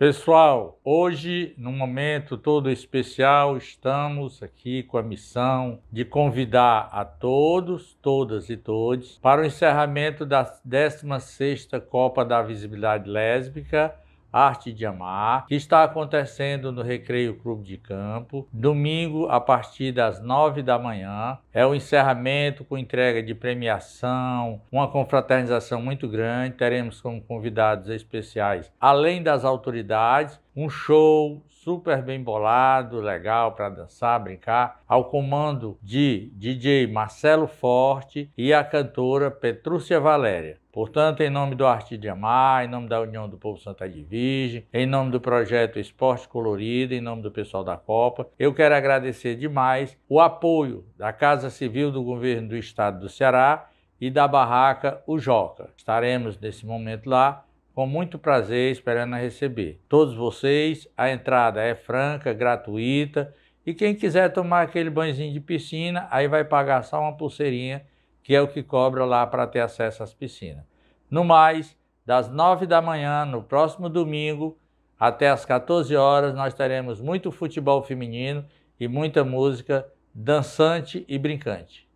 Pessoal, hoje, num momento todo especial, estamos aqui com a missão de convidar a todos, todas e todos para o encerramento da 16ª Copa da Visibilidade Lésbica Arte de Amar, que está acontecendo no Recreio Clube de Campo. Domingo, a partir das nove da manhã, é o encerramento com entrega de premiação, uma confraternização muito grande. Teremos como convidados especiais, além das autoridades, um show super bem bolado, legal para dançar, brincar, ao comando de DJ Marcelo Forte e a cantora Petrúcia Valéria. Portanto, em nome do Arte de Amar, em nome da União do Povo Santa de Virgem, em nome do projeto Esporte Colorido, em nome do pessoal da Copa, eu quero agradecer demais o apoio da Casa Civil do Governo do Estado do Ceará e da barraca O Joca. Estaremos nesse momento lá com muito prazer esperando a receber. Todos vocês, a entrada é franca, gratuita, e quem quiser tomar aquele banhozinho de piscina, aí vai pagar só uma pulseirinha, que é o que cobra lá para ter acesso às piscinas. No mais, das 9 da manhã, no próximo domingo, até as 14 horas, nós teremos muito futebol feminino e muita música dançante e brincante.